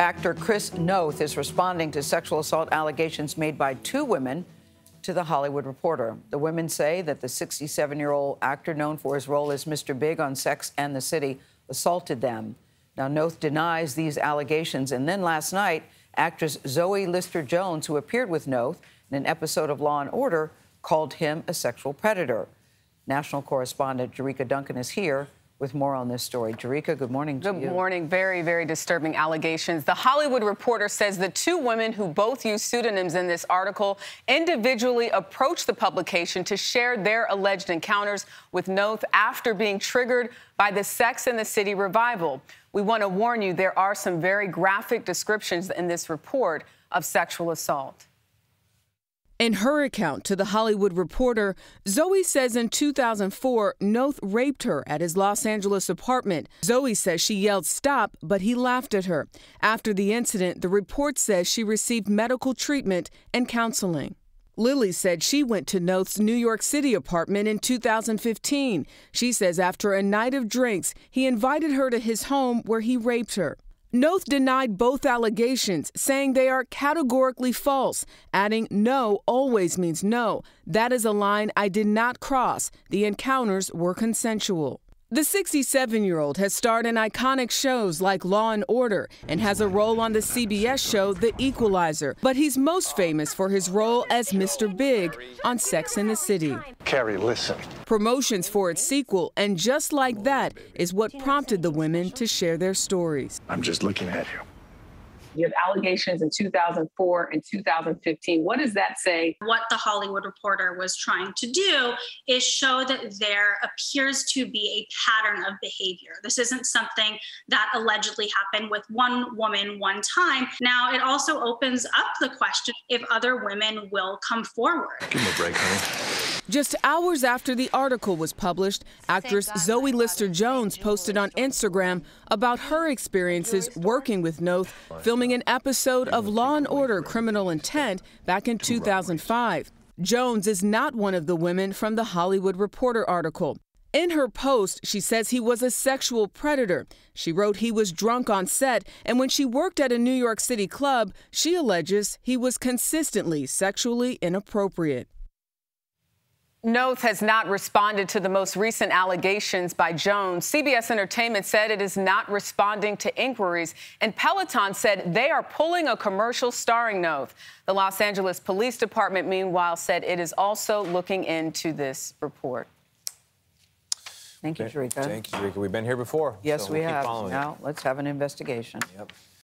Actor Chris Noth is responding to sexual assault allegations made by two women to The Hollywood Reporter. The women say that the 67 year old actor, known for his role as Mr. Big on Sex and the City, assaulted them. Now, Noth denies these allegations. And then last night, actress Zoe Lister Jones, who appeared with Noth in an episode of Law and Order, called him a sexual predator. National correspondent Jerika Duncan is here with more on this story. Jerika, good morning good you. morning. Very, very disturbing allegations. The Hollywood Reporter says the two women who both used pseudonyms in this article individually approached the publication to share their alleged encounters with Noth after being triggered by the Sex and the City revival. We want to warn you there are some very graphic descriptions in this report of sexual assault. In her account to The Hollywood Reporter, Zoe says in 2004, Noth raped her at his Los Angeles apartment. Zoe says she yelled, Stop, but he laughed at her. After the incident, the report says she received medical treatment and counseling. Lily said she went to Noth's New York City apartment in 2015. She says after a night of drinks, he invited her to his home where he raped her. Noth denied both allegations, saying they are categorically false, adding, No always means no. That is a line I did not cross. The encounters were consensual. The 67 year old has starred in iconic shows like Law and Order and has a role on the CBS show The Equalizer, but he's most famous for his role as Mr. Big on Sex in the City. Carrie, listen. Promotions for its sequel, and just like that is what prompted the women to share their stories. I'm just looking at you. You have allegations in 2004 and 2015. What does that say? What the Hollywood Reporter was trying to do is show that there appears to be a pattern of behavior. This isn't something that allegedly happened with one woman one time. Now, it also opens up the question if other women will come forward. Give me a break, honey. Just hours after the article was published, actress Zoe Lister Jones posted on Instagram about her experiences working with Noth, filming an episode of Law and Order Criminal Intent back in 2005. Jones is not one of the women from the Hollywood Reporter article. In her post, she says he was a sexual predator. She wrote he was drunk on set, and when she worked at a New York City club, she alleges he was consistently sexually inappropriate. Noth has not responded to the most recent allegations by Jones. CBS Entertainment said it is not responding to inquiries, and Peloton said they are pulling a commercial starring Noth. The Los Angeles Police Department, meanwhile, said it is also looking into this report. Thank you, Sharika. Thank you, Sharika. We've been here before. Yes, so we we have. Now, it. let's have an investigation. Yep.